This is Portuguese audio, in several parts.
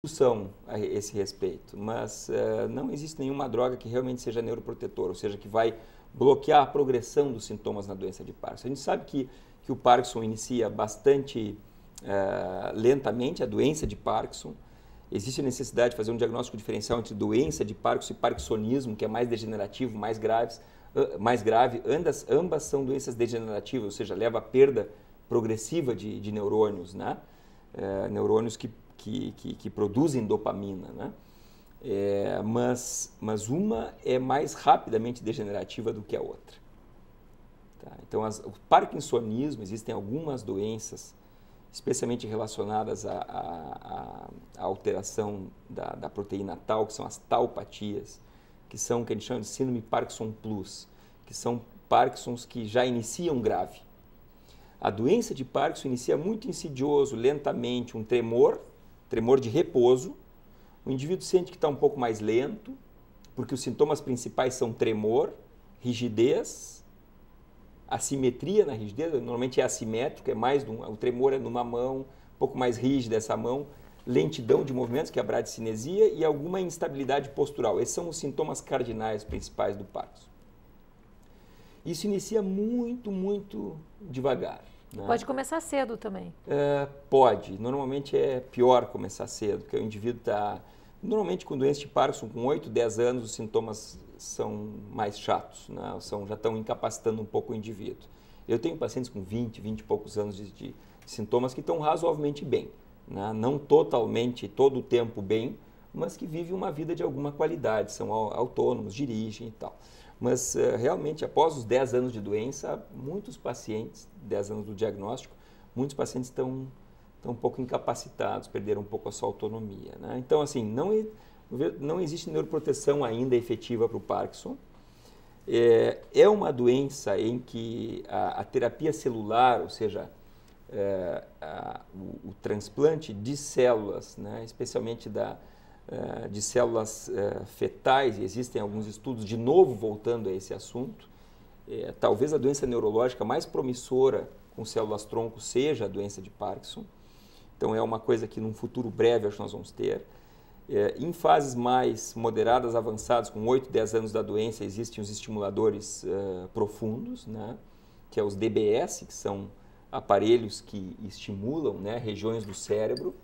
discussão a esse respeito, mas uh, não existe nenhuma droga que realmente seja neuroprotetora, ou seja, que vai bloquear a progressão dos sintomas na doença de Parkinson. A gente sabe que, que o Parkinson inicia bastante uh, lentamente a doença de Parkinson. Existe a necessidade de fazer um diagnóstico diferencial entre doença de Parkinson e Parkinsonismo, que é mais degenerativo, mais, graves, mais grave. Andas, ambas são doenças degenerativas, ou seja, leva à perda progressiva de, de neurônios, né? Eh, neurônios que que, que, que produzem dopamina, né? É, mas, mas uma é mais rapidamente degenerativa do que a outra. Tá? Então, as, o parkinsonismo, existem algumas doenças, especialmente relacionadas à alteração da, da, proteína tal, que são as talpatias, que são o que a gente chama de síndrome Parkinson Plus, que são Parkinsons que já iniciam grave. A doença de Parkinson inicia muito insidioso, lentamente, um tremor, tremor de repouso. O indivíduo sente que está um pouco mais lento, porque os sintomas principais são tremor, rigidez, assimetria na rigidez, normalmente é assimétrico, é mais um, o tremor é numa mão, um pouco mais rígida essa mão, lentidão de movimentos, que é a bradicinesia, e alguma instabilidade postural. Esses são os sintomas cardinais principais do Parkinson. Isso inicia muito, muito devagar. Né? Pode começar cedo também. É, pode. Normalmente é pior começar cedo, porque o indivíduo está. Normalmente com doença de Parkinson, com 8, 10 anos, os sintomas são mais chatos, né? são, já estão incapacitando um pouco o indivíduo. Eu tenho pacientes com 20, 20 e poucos anos de, de sintomas que estão razoavelmente bem. Né? Não totalmente, todo o tempo bem, mas que vivem uma vida de alguma qualidade, são autônomos, dirigem e tal. Mas eh, realmente, após os 10 anos de doença, muitos pacientes, 10 anos do diagnóstico, muitos pacientes estão, estão um pouco incapacitados, perderam um pouco a sua autonomia. Né? Então, assim, não, não existe neuroproteção ainda efetiva para o Parkinson. É, é uma doença em que a, a terapia celular, ou seja, é, a, o, o, transplante de células, né, especialmente da, eh, de células eh, fetais, e existem alguns estudos de novo voltando a esse assunto. Eh, talvez a doença neurológica mais promissora com células tronco seja a doença de Parkinson. Então é uma coisa que num futuro breve acho que nós vamos ter. É, em fases mais moderadas, avançadas, com 8, 10 anos da doença, existem os estimuladores uh, profundos, né? que é os DBS, que são aparelhos que estimulam né, regiões do cérebro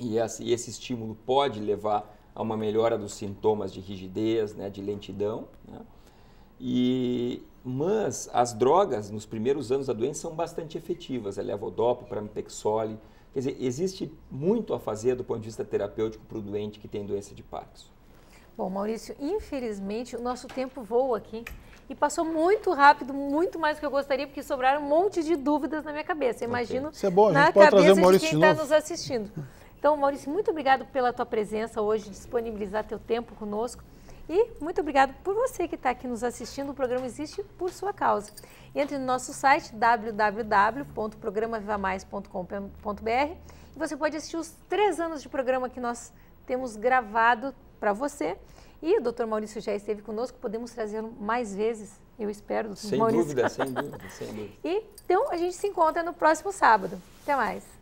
e esse estímulo pode levar a uma melhora dos sintomas de rigidez, né, de lentidão. Né? E, mas as drogas nos primeiros anos da doença são bastante efetivas, a é levodopa, pramipexole. Quer dizer, existe muito a fazer do ponto de vista terapêutico para o doente que tem doença de Parkinson. Bom, Maurício, infelizmente o nosso tempo voa aqui e passou muito rápido, muito mais do que eu gostaria, porque sobraram um monte de dúvidas na minha cabeça. Imagino okay. é bom, na cabeça de quem está nos assistindo. Então, Maurício, muito obrigado pela tua presença hoje, disponibilizar teu tempo conosco. E muito obrigado por você que está aqui nos assistindo. O programa existe por sua causa. Entre no nosso site www.programavivamais.com.br e você pode assistir os três anos de programa que nós temos gravado para você. E o doutor Maurício já esteve conosco, podemos trazê-lo mais vezes, eu espero, doutor sem Maurício. Dúvida, sem dúvida, sem dúvida. E, então, a gente se encontra no próximo sábado. Até mais.